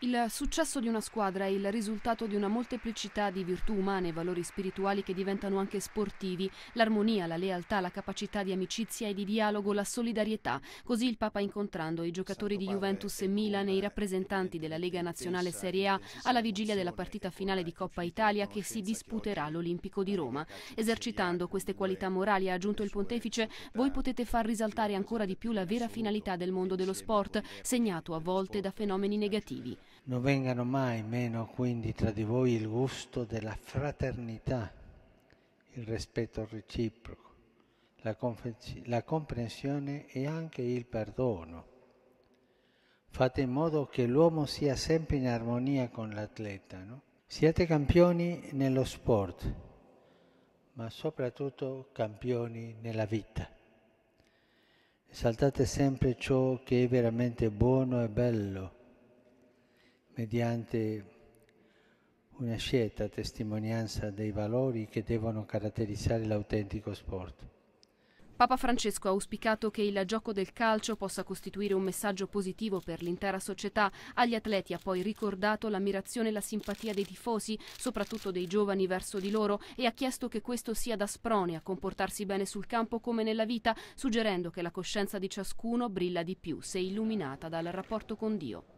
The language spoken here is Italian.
Il successo di una squadra è il risultato di una molteplicità di virtù umane e valori spirituali che diventano anche sportivi, l'armonia, la lealtà, la capacità di amicizia e di dialogo, la solidarietà. Così il Papa incontrando i giocatori di Juventus e Milan e i rappresentanti della Lega Nazionale Serie A alla vigilia della partita finale di Coppa Italia che si disputerà all'Olimpico di Roma. Esercitando queste qualità morali, ha aggiunto il pontefice, voi potete far risaltare ancora di più la vera finalità del mondo dello sport, segnato a volte da fenomeni negativi. Non vengano mai meno quindi tra di voi il gusto della fraternità, il rispetto reciproco, la, la comprensione e anche il perdono. Fate in modo che l'uomo sia sempre in armonia con l'atleta. No? Siate campioni nello sport, ma soprattutto campioni nella vita. Esaltate sempre ciò che è veramente buono e bello mediante una scelta testimonianza dei valori che devono caratterizzare l'autentico sport. Papa Francesco ha auspicato che il gioco del calcio possa costituire un messaggio positivo per l'intera società. Agli atleti ha poi ricordato l'ammirazione e la simpatia dei tifosi, soprattutto dei giovani verso di loro, e ha chiesto che questo sia da sprone a comportarsi bene sul campo come nella vita, suggerendo che la coscienza di ciascuno brilla di più se illuminata dal rapporto con Dio.